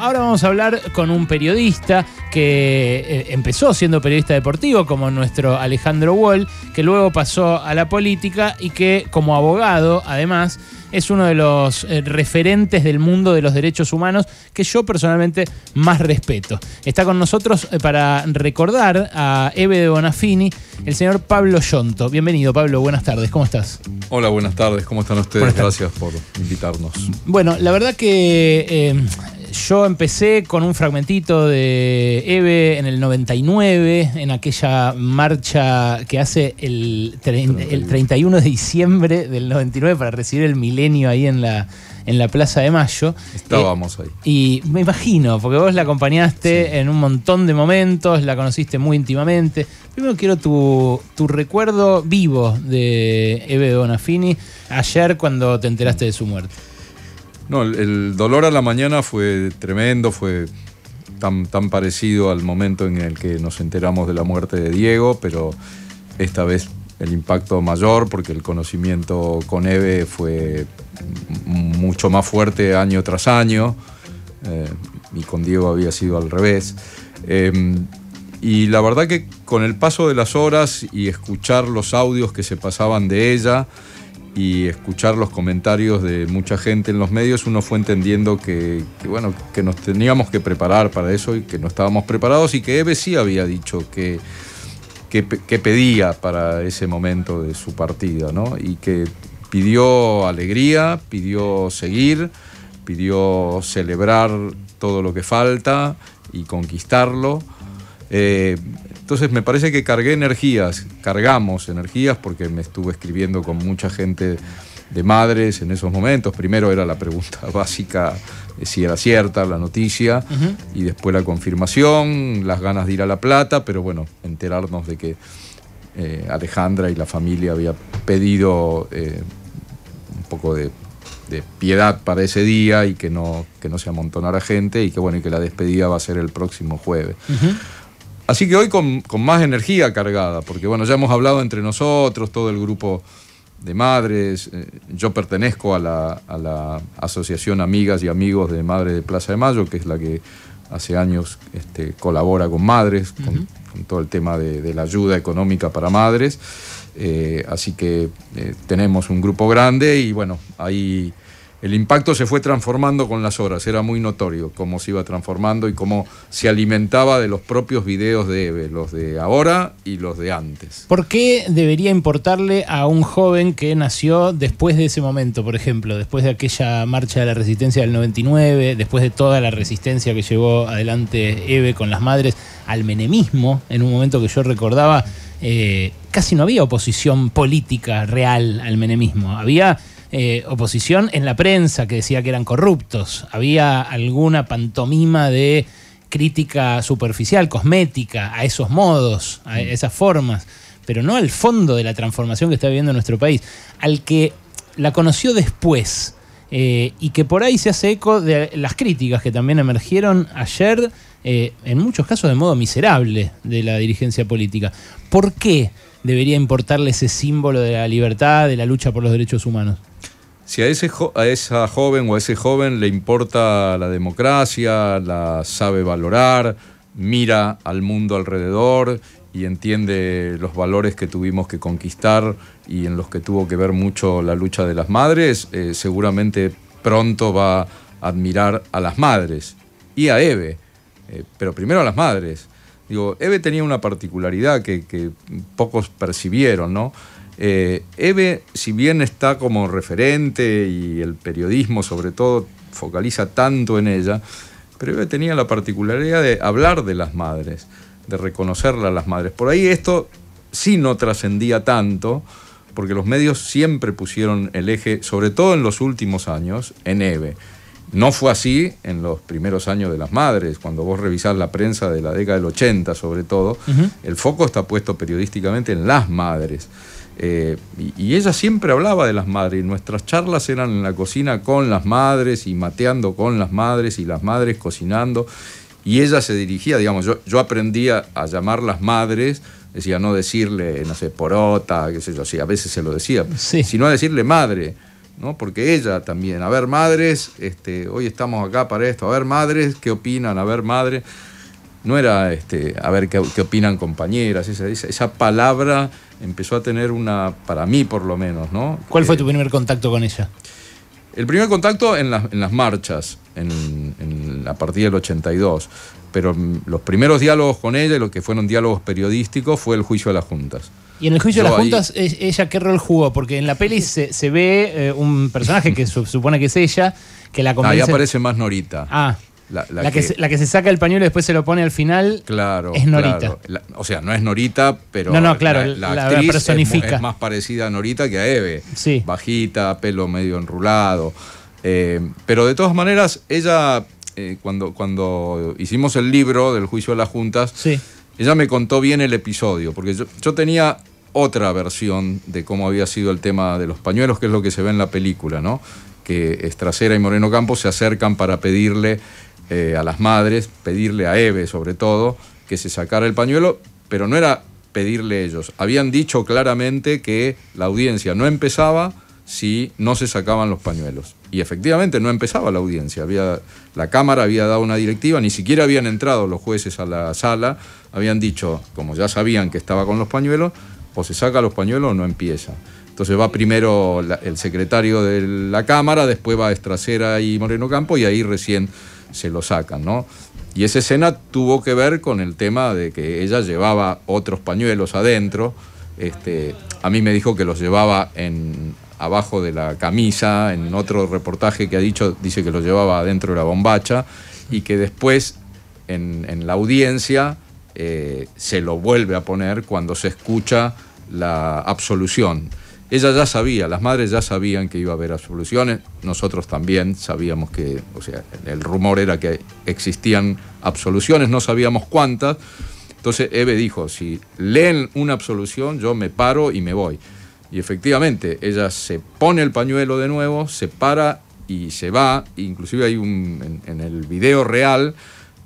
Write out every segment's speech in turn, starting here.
ahora vamos a hablar con un periodista que eh, empezó siendo periodista deportivo, como nuestro Alejandro Wall, que luego pasó a la política y que como abogado, además, es uno de los eh, referentes del mundo de los derechos humanos que yo personalmente más respeto. Está con nosotros eh, para recordar a Ebe de Bonafini, el señor Pablo Yonto. Bienvenido, Pablo, buenas tardes, ¿cómo estás? Hola, buenas tardes, ¿cómo están ustedes? Gracias por invitarnos. Bueno, la verdad que yo empecé con un fragmentito de Eve en el 99, en aquella marcha que hace el, 31 de diciembre del 99 para recibir el milenio ahí en la, en la Plaza de Mayo. Estábamos eh, ahí. Y me imagino, porque vos la acompañaste en un montón de momentos, la conociste muy íntimamente. Primero quiero tu, tu recuerdo vivo de Eve Bonafini ayer cuando te enteraste de su muerte. No, el, dolor a la mañana fue tremendo, fue tan, parecido al momento en el que nos enteramos de la muerte de Diego, pero esta vez el impacto mayor porque el conocimiento con Eve fue mucho más fuerte año tras año eh, y con Diego había sido al revés. Em, y la verdad que con el paso de las horas y escuchar los audios que se pasaban de ella, y escuchar los comentarios de mucha gente en los medios, uno fue entendiendo que, bueno, que nos teníamos que preparar para eso y que no estábamos preparados y que Eve sí había dicho que, que, pedía para ese momento de su partida, Y que pidió alegría, pidió seguir, pidió celebrar todo lo que falta y conquistarlo. Eh, entonces me parece que cargué energías, cargamos energías porque me estuve escribiendo con mucha gente de madres en esos momentos. Primero era la pregunta básica si era cierta la noticia y después la confirmación, las ganas de ir a La Plata, pero bueno, enterarnos de que eh, Alejandra y la familia había pedido eh, un poco de, piedad para ese día y que no, que no se amontonara gente y que bueno, y que la despedida va a ser el próximo jueves. Así que hoy con, más energía cargada, porque bueno, ya hemos hablado entre nosotros, todo el grupo de madres, eh, yo pertenezco a la, Asociación Amigas y Amigos de Madres de Plaza de Mayo, que es la que hace años este, colabora con madres, con, todo el tema de, la ayuda económica para madres. Eh, así que eh, tenemos un grupo grande y bueno, ahí el impacto se fue transformando con las horas, era muy notorio cómo se iba transformando y cómo se alimentaba de los propios videos de Eve, los de ahora y los de antes. ¿Por qué debería importarle a un joven que nació después de ese momento, por ejemplo, después de aquella marcha de la resistencia del 99, después de toda la resistencia que llevó adelante Eve con las madres al menemismo, en un momento que yo recordaba, eh, casi no había oposición política real al menemismo, había eh, oposición en la prensa que decía que eran corruptos. Había alguna pantomima de crítica superficial, cosmética, a esos modos, a mm. esas formas, pero no al fondo de la transformación que está viviendo nuestro país, al que la conoció después eh, y que por ahí se hace eco de las críticas que también emergieron ayer, eh, en muchos casos de modo miserable, de la dirigencia política. ¿Por qué? debería importarle ese símbolo de la libertad, de la lucha por los derechos humanos? Si a, ese esa joven o a ese joven le importa la democracia, la sabe valorar, mira al mundo alrededor y entiende los valores que tuvimos que conquistar y en los que tuvo que ver mucho la lucha de las madres, eh, seguramente pronto va a admirar a las madres y a Eve, eh, pero primero a las madres. Digo, Eve tenía una particularidad que, pocos percibieron, ¿no? Eh, Eve, si bien está como referente y el periodismo sobre todo focaliza tanto en ella, pero Eve tenía la particularidad de hablar de las madres, de reconocerla a las madres. Por ahí esto sí no trascendía tanto, porque los medios siempre pusieron el eje, sobre todo en los últimos años, en Eve. No fue así en los primeros años de las madres, cuando vos revisás la prensa de la década del 80 sobre todo, el foco está puesto periodísticamente en las madres. Eh, y, ella siempre hablaba de las madres, nuestras charlas eran en la cocina con las madres y mateando con las madres y las madres cocinando. Y ella se dirigía, digamos, yo, yo aprendía a llamar las madres, decía no decirle, no sé, porota, qué sé yo, sí, a veces se lo decía, sino a decirle madre. ¿no? Porque ella también, a ver madres, este, hoy estamos acá para esto, a ver madres, ¿qué opinan? A ver madres. No era este, a ver qué, opinan compañeras, esa, esa, palabra empezó a tener una, para mí por lo menos, ¿no? ¿Cuál fue eh, tu primer contacto con ella? El primer contacto en, las marchas, en, a partir del 82 pero mm, los primeros diálogos con ella, lo que fueron diálogos periodísticos, fue el juicio de las juntas. Y en el juicio de las juntas, ¿ella qué rol jugó? Porque en la peli se, ve eh, un personaje que supone que es ella, que la convence... Ahí aparece más Norita. Ah. La, que, se, saca el pañuelo y después se lo pone al final claro, es Norita. o sea, no es Norita, pero no, no, claro, la, actriz Es, más parecida a Norita que a Eve. Sí. Bajita, pelo medio enrulado. Eh, pero de todas maneras, ella eh, cuando, cuando hicimos el libro del juicio de las juntas, ella me contó bien el episodio, porque yo, tenía otra versión de cómo había sido el tema de los pañuelos, que es lo que se ve en la película, ¿no? Que Estracera y Moreno Campos se acercan para pedirle eh, a las madres, pedirle a Eve sobre todo, que se sacara el pañuelo, pero no era pedirle ellos. Habían dicho claramente que la audiencia no empezaba si no se sacaban los pañuelos. Y efectivamente no empezaba la audiencia. Había, la Cámara había dado una directiva, ni siquiera habían entrado los jueces a la sala, habían dicho, como ya sabían que estaba con los pañuelos, o se saca los pañuelos o no empieza. Entonces va primero el secretario de la Cámara, después va Estracera y Moreno Campo y ahí recién se los sacan, Y esa escena tuvo que ver con el tema de que ella llevaba otros pañuelos adentro. Este, a mí me dijo que los llevaba en, abajo de la camisa, en otro reportaje que ha dicho, dice que lo llevaba adentro de la bombacha, y que después en, la audiencia eh, se lo vuelve a poner cuando se escucha la absolución. Ella ya sabía, las madres ya sabían que iba a haber absoluciones, nosotros también sabíamos que, o sea, el rumor era que existían absoluciones, no sabíamos cuántas. Entonces Eve dijo, si leen una absolución, yo me paro y me voy. Y efectivamente, ella se pone el pañuelo de nuevo, se para y se va. Inclusive hay un, en, el video real,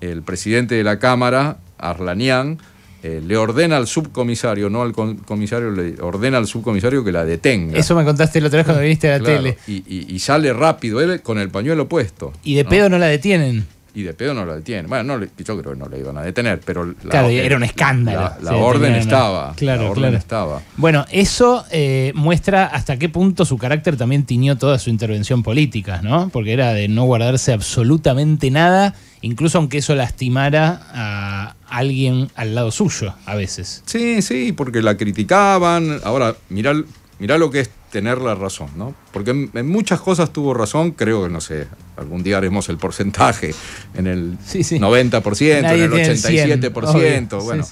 el presidente de la Cámara, Arlanian, eh, le ordena al subcomisario, no al comisario, le ordena al subcomisario que la detenga. Eso me contaste el otro día cuando viniste a la tele. Y, sale rápido él con el pañuelo puesto. Y de pedo no la detienen y de pedo no la detienen. Bueno, no, yo creo que no la iban a detener, pero... La claro, era un escándalo. La, orden estaba. Claro, estaba. Bueno, eso eh, muestra hasta qué punto su carácter también tiñó toda su intervención política, ¿no? Porque era de no guardarse absolutamente nada, incluso aunque eso lastimara a alguien al lado suyo a veces. Sí, sí, porque la criticaban. Ahora, mira mirá lo que es tener la razón, ¿no? Porque en, muchas cosas tuvo razón, creo que, no sé, algún día haremos el porcentaje, en el 90%, en el 87%, bueno.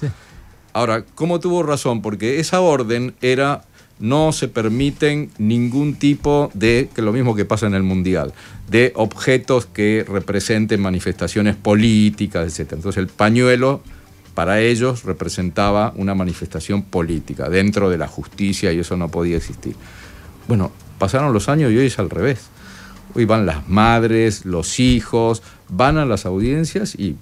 Ahora, ¿cómo tuvo razón? Porque esa orden era no se permiten ningún tipo de, que es lo mismo que pasa en el Mundial, de objetos que representen manifestaciones políticas, etc. Entonces el pañuelo para ellos representaba una manifestación política dentro de la justicia y eso no podía existir. Bueno, pasaron los años y hoy es al revés. Hoy van las madres, los hijos, van a las audiencias y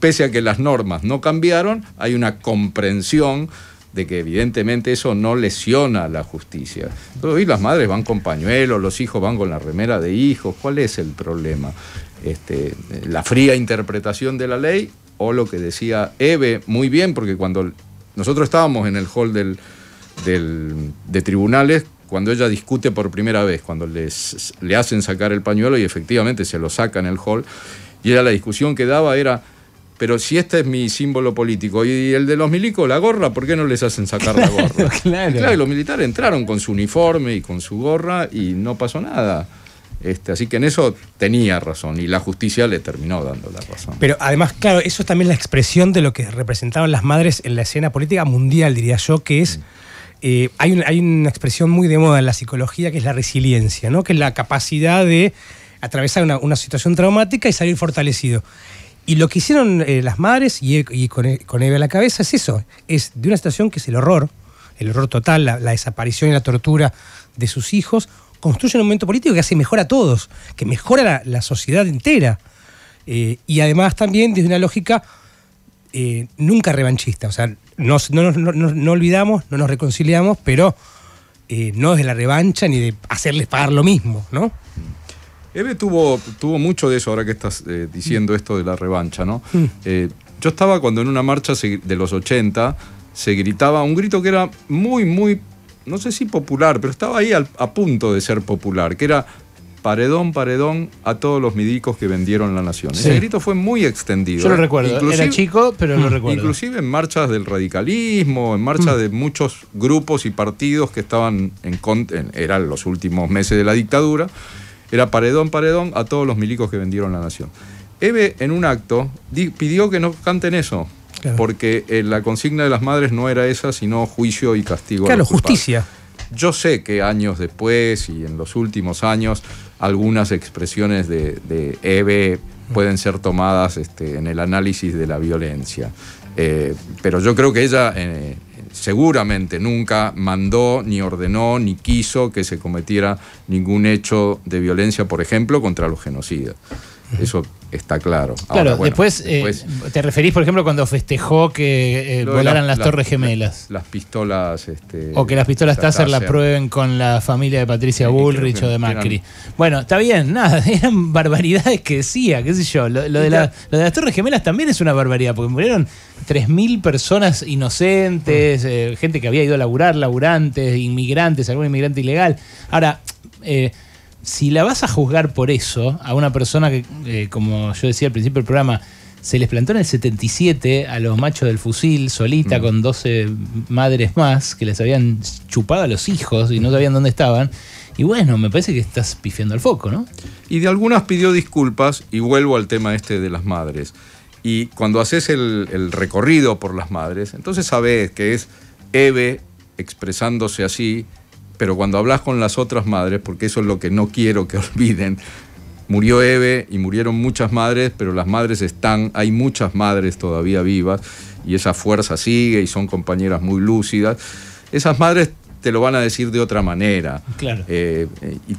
pese a que las normas no cambiaron, hay una comprensión de que evidentemente eso no lesiona la justicia. Entonces, hoy las madres van con pañuelos, los hijos van con la remera de hijos, ¿cuál es el problema? Este, la fría interpretación de la ley o lo que decía Eve muy bien, porque cuando nosotros estábamos en el hall de tribunales, cuando ella discute por primera vez, cuando les, le hacen sacar el pañuelo y efectivamente se lo saca en el hall, y era la discusión que daba era, pero si este es mi símbolo político y el de los milicos, la gorra, ¿por qué no les hacen sacar la gorra? Claro. y los militares entraron con su uniforme y con su gorra y no pasó nada. Este, así que en eso tenía razón y la justicia le terminó dando la razón. Pero además, claro, eso es también la expresión de lo que representaban las madres en la escena política mundial, diría yo, que es... Mm. Eh, hay, una expresión muy de moda en la psicología que es la resiliencia, ¿no? que es la capacidad de atravesar una, situación traumática y salir fortalecido. Y lo que hicieron eh, las madres y, con, con a la cabeza es eso, es de una situación que es el horror, el horror total, la, desaparición y la tortura de sus hijos, construyen un momento político que hace mejor a todos, que mejora la, la sociedad entera. Eh, y además también desde una lógica nunca revanchista. O sea, no, olvidamos, no nos reconciliamos, pero eh, no de la revancha ni de hacerles pagar lo mismo, ¿no? Eve tuvo, tuvo mucho de eso ahora que estás eh, diciendo mm. esto de la revancha, ¿no? Mm. Eh, yo estaba cuando en una marcha de los 80 se gritaba un grito que era muy, muy, no sé si popular, pero estaba ahí a punto de ser popular, que era paredón, paredón a todos los milicos que vendieron la nación. Ese grito fue muy extendido. Yo lo ¿eh? recuerdo, era chico, pero lo mm, recuerdo. Inclusive en marchas del radicalismo, en marchas mm. de muchos grupos y partidos que estaban en, contra, eran los últimos meses de la dictadura, era paredón, paredón a todos los milicos que vendieron la nación. Eve en un acto pidió que no canten eso, porque eh, la consigna de las madres no era esa, sino juicio y castigo. Claro, justicia. Yo sé que años después y en los últimos años algunas expresiones de, Eve pueden ser tomadas este, en el análisis de la violencia. Eh, pero yo creo que ella eh, seguramente nunca mandó, ni ordenó, ni quiso que se cometiera ningún hecho de violencia, por ejemplo, contra los genocidas. Eso está claro. claro, eh, después, te referís, por ejemplo, cuando festejó que eh, volaran las Torres Gemelas. las pistolas. Este, o que las pistolas Tasser la prueben con la familia de Patricia Bullrich o de Macri. bueno, está bien, nada, eran barbaridades que decía, qué sé yo. Lo, de las Torres Gemelas también es una barbaridad, porque murieron 3.000 personas inocentes, mm. eh, gente que había ido a laburar, laburantes, inmigrantes, algún inmigrante ilegal. Ahora, eh, si la vas a juzgar por eso, a una persona que, eh, como yo decía al principio del programa, se les plantó en el 77 a los machos del fusil solita mm. con 12 madres más que les habían chupado a los hijos y no mm. sabían dónde estaban. Y bueno, me parece que estás pifiando el foco, ¿no? Y de algunas pidió disculpas y vuelvo al tema este de las madres. Y cuando haces el, el recorrido por las madres, entonces sabes que es Eve expresándose así, pero cuando hablas con las otras madres, porque eso es lo que no quiero que olviden, murió Eve y murieron muchas madres, pero las madres están, hay muchas madres todavía vivas y esa fuerza sigue y son compañeras muy lúcidas. Esas madres te lo van a decir de otra manera. Claro. Eh,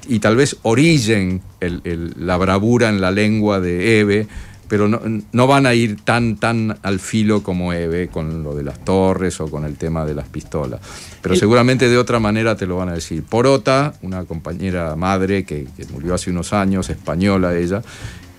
y, tal vez origen la bravura en la lengua de Eve pero no, van a ir tan, tan al filo como Eve con lo de las torres o con el tema de las pistolas. Pero seguramente de otra manera te lo van a decir. Porota, una compañera madre que, murió hace unos años, española ella,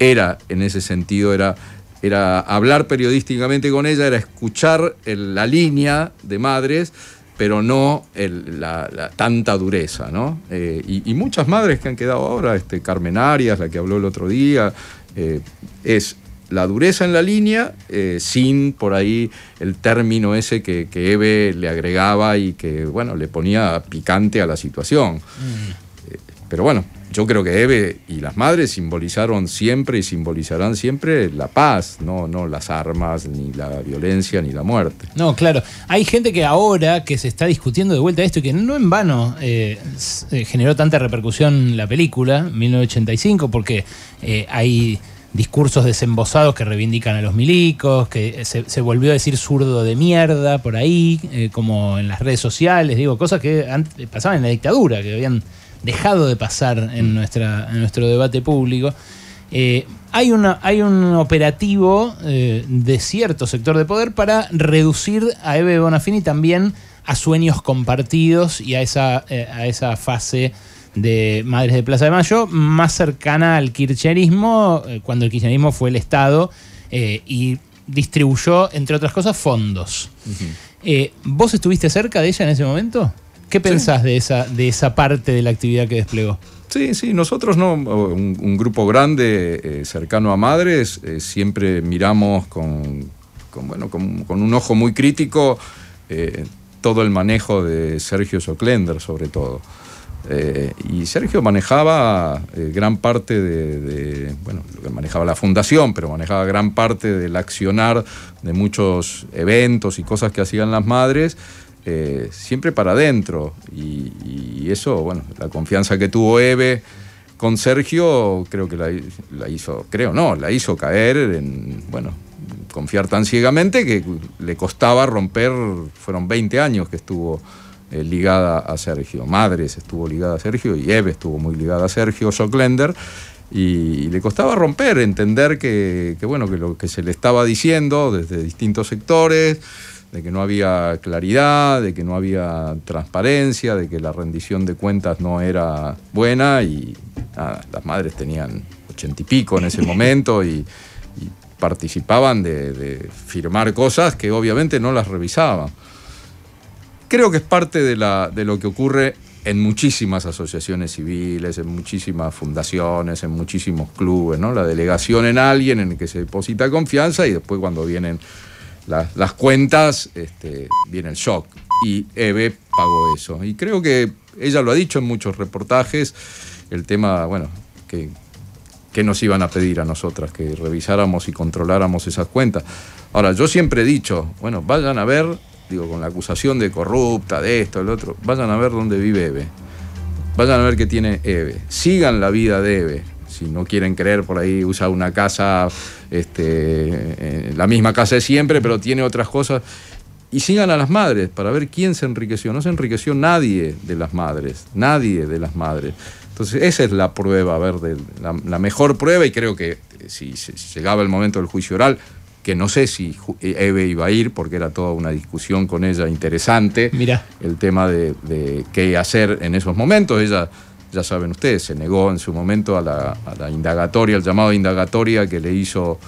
era en ese sentido, era, era hablar periodísticamente con ella, era escuchar la línea de madres pero no la, tanta dureza, ¿no? Eh, y, muchas madres que han quedado ahora, este, Carmen Arias, la que habló el otro día, eh, es la dureza en la línea, eh, sin por ahí el término ese que, Eve le agregaba y que, bueno, le ponía picante a la situación. Mm. Eh, pero bueno, yo creo que Eve y las madres simbolizaron siempre y simbolizarán siempre la paz, no, no las armas, ni la violencia, ni la muerte. No, claro. Hay gente que ahora que se está discutiendo de vuelta esto y que no en vano eh, eh, generó tanta repercusión la película, 1985, porque eh, hay discursos desembosados que reivindican a los milicos, que se, volvió a decir zurdo de mierda por ahí, como en las redes sociales, digo, cosas que pasaban en la dictadura, que habían dejado de pasar en, nuestro debate público. Eh, hay, un operativo eh, de cierto sector de poder para reducir a Eve Bonafini también a sueños compartidos y a esa, eh, fase de Madres de Plaza de Mayo más cercana al kirchnerismo, cuando el kirchnerismo fue el Estado y distribuyó, entre otras cosas, fondos. ¿Vos estuviste cerca de ella en ese momento? ¿Qué pensás de, esa, de esa parte de la actividad que desplegó? Sí, sí, nosotros no, un, grupo grande eh, cercano a madres, eh, siempre miramos con, un ojo muy crítico eh, todo el manejo de Sergio Soclender sobre todo. y Sergio manejaba gran parte de, de, bueno, manejaba la fundación, pero manejaba gran parte del accionar de muchos eventos y cosas que hacían las madres, eh, siempre para adentro. Y, eso, bueno, la confianza que tuvo Eve con Sergio, creo que la, hizo, creo no, la hizo caer en, bueno, confiar tan ciegamente que le costaba romper, fueron 20 años que estuvo eh, ligada a Sergio. Madres estuvo ligada a Sergio y Eve estuvo muy ligada a Sergio Socklender. Y, y le costaba romper, entender que, que, bueno, que lo que se le estaba diciendo desde distintos sectores, de que no había claridad, de que no había transparencia, de que la rendición de cuentas no era buena y las madres tenían ochenta y pico en ese momento y, participaban de, firmar cosas que obviamente no las revisaban. Creo que es parte de, de lo que ocurre en muchísimas asociaciones civiles, en muchísimas fundaciones, en muchísimos clubes, ¿no? La delegación en alguien en el que se deposita confianza y después cuando vienen las, cuentas, este, viene el shock. Y Eve pagó eso. Y creo que ella lo ha dicho en muchos reportajes, el tema, bueno, que, que nos iban a pedir a nosotras, que revisáramos y controláramos esas cuentas. Ahora, yo siempre he dicho, bueno, vayan a ver, digo, con la acusación de corrupta, de esto, del otro, vayan a ver dónde vive Eve. Vayan a ver qué tiene Eve. Sigan la vida de Eve si no quieren creer, por ahí usa una casa, este, eh, la misma casa de siempre, pero tiene otras cosas. Y sigan a las madres para ver quién se enriqueció. No se enriqueció nadie de las madres, nadie de las madres. Entonces, esa es la prueba, a ver, la, mejor prueba, y creo que eh, si, llegaba el momento del juicio oral, que no sé si eh, Eve iba a ir, porque era toda una discusión con ella interesante, Mira. el tema de, de qué hacer en esos momentos. Ella ya saben ustedes, se negó en su momento a la, indagatoria, al llamado indagatoria que le hizo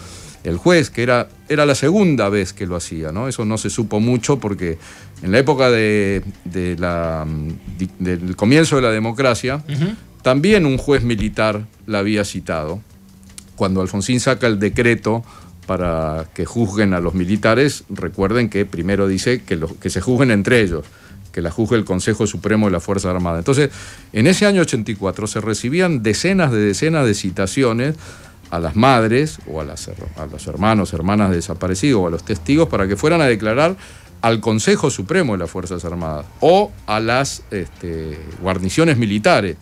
el juez, que era, era la segunda vez que lo hacía, ¿no? Eso no se supo mucho porque en la época de, la, mm, del comienzo de la democracia, también un juez militar la había citado. Cuando Alfonsín saca el decreto para que juzguen a los militares, recuerden que primero dice que, que se juzguen entre ellos que la juzgue el Consejo Supremo de la Fuerza Armada. Entonces, en ese año 84 se recibían decenas de decenas de citaciones a las madres o a, las, a los hermanos, hermanas desaparecidos o a los testigos para que fueran a declarar al Consejo Supremo de las Fuerzas Armadas o a las este, guarniciones militares.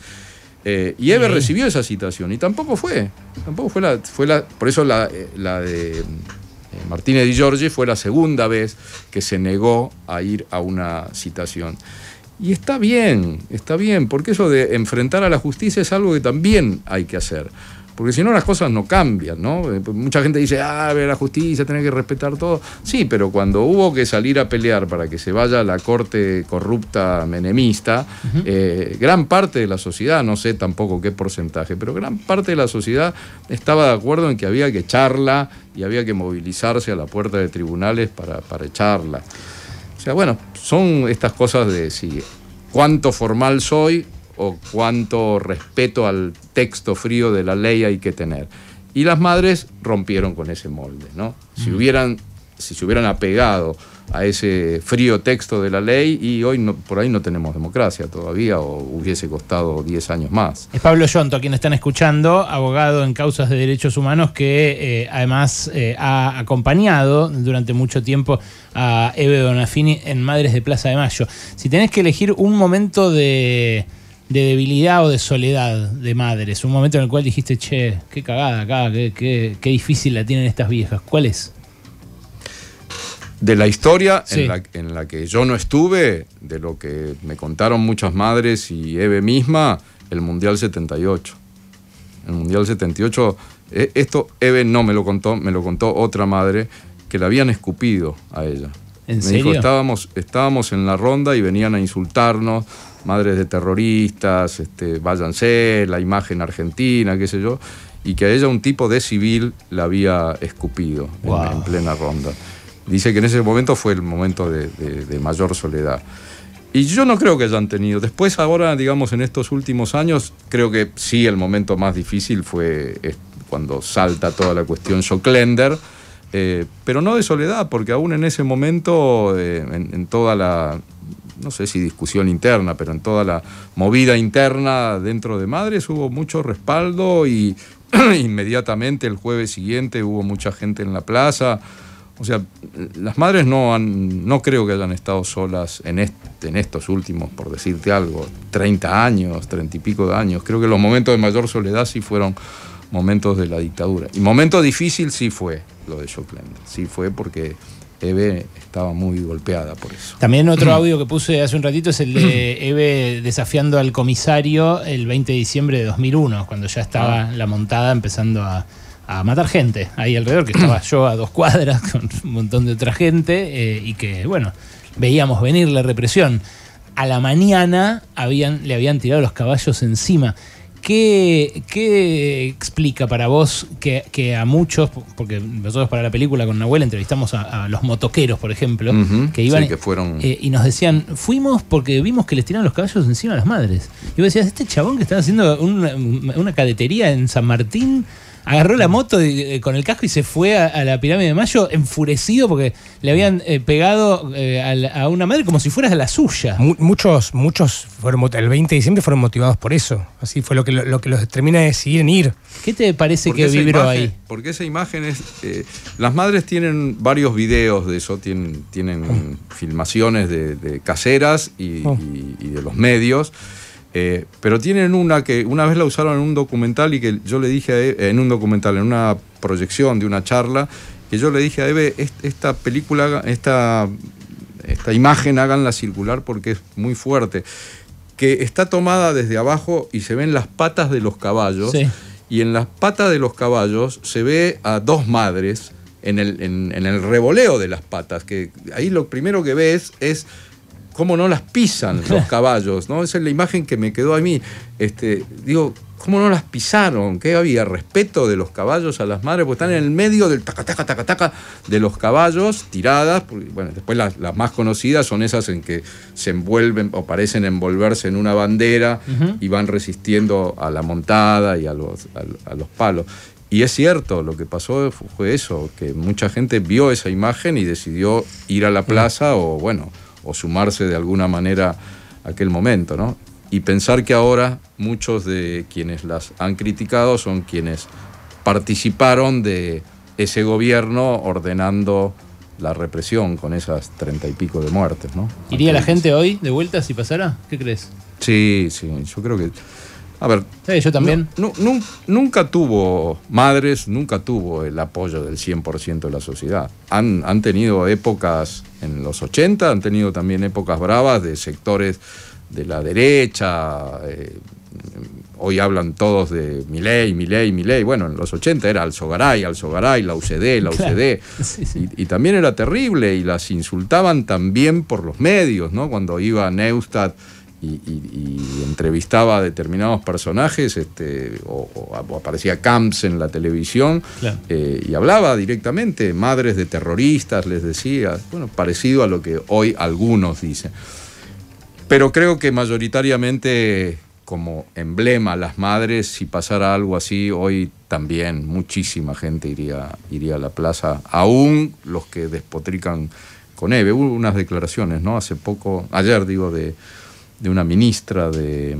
Eh, y Eber recibió esa citación y tampoco fue. Tampoco fue la. Fue la por eso la eh, de eh, Martínez Di Giorgi fue la segunda vez que se negó a ir a una citación. Y está bien, está bien, porque eso de enfrentar a la justicia es algo que también hay que hacer porque si no las cosas no cambian, ¿no? Eh, pues, mucha gente dice, ah, la justicia, tiene que respetar todo. Sí, pero cuando hubo que salir a pelear para que se vaya la corte corrupta menemista, eh, gran parte de la sociedad, no sé tampoco qué porcentaje, pero gran parte de la sociedad estaba de acuerdo en que había que echarla y había que movilizarse a la puerta de tribunales para, para echarla. O sea, bueno, son estas cosas de si cuánto formal soy, o cuánto respeto al texto frío de la ley hay que tener. Y las madres rompieron con ese molde, ¿no? Si mm. hubieran, si se hubieran apegado a ese frío texto de la ley y hoy por ahí no tenemos democracia todavía o hubiese costado 10 años más. Es Pablo Yonto quien están escuchando, abogado en causas de derechos humanos que eh, además eh, ha acompañado durante mucho tiempo a Eve Donafini en Madres de Plaza de Mayo. Si tenés que elegir un momento de de debilidad o de soledad de madres? Un momento en el cual dijiste, che, qué cagada acá, qué, difícil la tienen estas viejas. ¿Cuál es? De la historia en, la, que yo no estuve, de lo que me contaron muchas madres y Eve misma, el Mundial 78. El Mundial 78, e, esto Eve no me lo contó, me lo contó otra madre que la habían escupido a ella. me dijo, estábamos, estábamos en la ronda y venían a insultarnos, madres de terroristas, este, váyanse, la imagen argentina, qué sé yo, y que a ella un tipo de civil la había escupido en, plena ronda. Dice que en ese momento fue el momento de, mayor soledad. Y yo no creo que hayan tenido. Después, ahora, digamos, en estos últimos años, creo que sí, el momento más difícil fue cuando salta toda la cuestión Joclender eh, pero no de soledad, porque aún en ese momento, eh, en, toda la no sé si discusión interna, pero en toda la movida interna dentro de Madres hubo mucho respaldo y inmediatamente el jueves siguiente hubo mucha gente en la plaza. O sea, las madres no han, no creo que hayan estado solas en, en estos últimos, por decirte algo, 30 años, 30 y pico de años. Creo que los momentos de mayor soledad sí fueron momentos de la dictadura. Y momento difícil sí fue lo de Joe Sí fue porque EVE estaba muy golpeada por eso. También otro audio que puse hace un ratito es el de EVE desafiando al comisario el 20 de diciembre de 2001, cuando ya estaba ah. la montada empezando a, matar gente ahí alrededor, que estaba yo a dos cuadras con un montón de otra gente eh, y que, bueno, veíamos venir la represión. A la mañana habían, le habían tirado los caballos encima. ¿Qué, ¿Qué, explica para vos que, a muchos, porque nosotros para la película con Nahuel entrevistamos a, los motoqueros, por ejemplo, que iban eh, y nos decían, fuimos porque vimos que les tiran los caballos encima a las madres. Y vos decías, este chabón que está haciendo una, una cadetería en San Martín agarró la mm. moto eh, con el casco y se fue a, la pirámide de Mayo enfurecido porque le habían eh, pegado eh, a, una madre como si fuera la suya. Muchos, muchos fueron, el 20 de diciembre fueron motivados por eso. Así fue lo que, lo, que los termina de decidir en ir. ¿Qué te parece que vibró ahí? Porque esa imagen es... las madres tienen varios videos de eso, tienen, tienen ah. filmaciones de, caseras ah. y de los medios. Eh, pero tienen una que una vez la usaron en un documental y que yo le dije a Eve, en un documental, en una proyección de una charla, que yo le dije a Eve, esta película, esta, esta imagen háganla circular porque es muy fuerte, que está tomada desde abajo y se ven las patas de los caballos. Y en las patas de los caballos se ve a dos madres en el, en el revoleo de las patas, que ahí lo primero que ves es cómo no las pisan los caballos, ¿no? Esa es la imagen que me quedó a mí. Este, digo, ¿cómo no las pisaron? ¿Qué había? ¿Respeto de los caballos a las madres? Porque están en el medio del taca, taca, taca, taca de los caballos tiradas. bueno, después las, más conocidas son esas en que se envuelven o parecen envolverse en una bandera y van resistiendo a la montada y a los, a, los palos. Y es cierto, lo que pasó fue eso, que mucha gente vio esa imagen y decidió ir a la plaza o, bueno, o sumarse de alguna manera a aquel momento, ¿no? Y pensar que ahora muchos de quienes las han criticado son quienes participaron de ese gobierno ordenando la represión con esas treinta y pico de muertes, ¿no? ¿Iría la gente hoy de vuelta si pasara? ¿Qué crees? Sí, sí, yo creo que a ver. yo también. nunca tuvo madres, nunca tuvo el apoyo del 100% de la sociedad. Han, tenido épocas en los 80, han tenido también épocas bravas de sectores de la derecha. Eh, hoy hablan todos de Milei, Milei, Milei. Bueno, en los 80 era Alzogaray, Alzogaray, la UCD, la UCD. Y, también era terrible y las insultaban también por los medios, ¿no? Cuando iba Neustadt y, entrevistaba a determinados personajes, este, o, aparecía Camps en la televisión, eh, y hablaba directamente, madres de terroristas, les decía, bueno, parecido a lo que hoy algunos dicen. Pero creo que mayoritariamente como emblema las madres, si pasara algo así, hoy también muchísima gente iría, iría a la plaza, aún los que despotrican con Eve. Hubo unas declaraciones, ¿no? Hace poco, ayer digo, de, de una ministra de,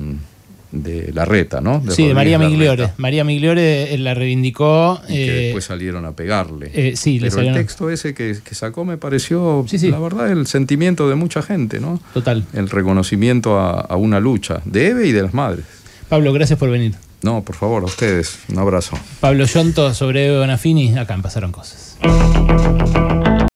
de la reta, ¿no? sí, de María Migliore. María Migliore eh, la reivindicó. Y que eh, después salieron a pegarle. Eh, sí, Pero el texto ese que, sacó me pareció, la verdad, el sentimiento de mucha gente, ¿no? Total. El reconocimiento a, una lucha de Eve y de las madres. Pablo, gracias por venir. No, por favor, a ustedes. Un abrazo. Pablo Yonto sobre Eve Bonafini. Acá me Pasaron Cosas.